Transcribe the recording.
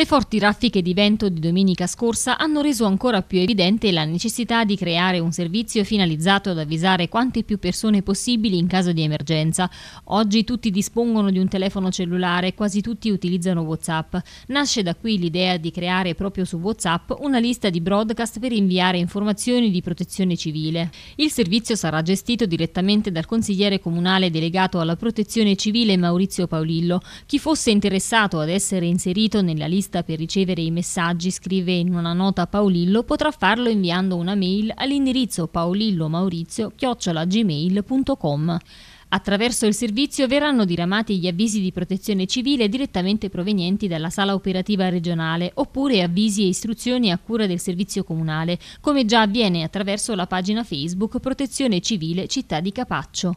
Le forti raffiche di vento di domenica scorsa hanno reso ancora più evidente la necessità di creare un servizio finalizzato ad avvisare quante più persone possibili in caso di emergenza. Oggi tutti dispongono di un telefono cellulare, quasi tutti utilizzano WhatsApp. Nasce da qui l'idea di creare proprio su WhatsApp una lista di broadcast per inviare informazioni di protezione civile. Il servizio sarà gestito direttamente dal consigliere comunale delegato alla protezione civile Maurizio Paolillo. Chi fosse interessato ad essere inserito nella lista lista per ricevere i messaggi, scrive in una nota Paolillo, potrà farlo inviando una mail all'indirizzo paolillomaurizio-gmail.com. Attraverso il servizio verranno diramati gli avvisi di protezione civile direttamente provenienti dalla sala operativa regionale oppure avvisi e istruzioni a cura del servizio comunale, come già avviene attraverso la pagina Facebook Protezione Civile Città di Capaccio.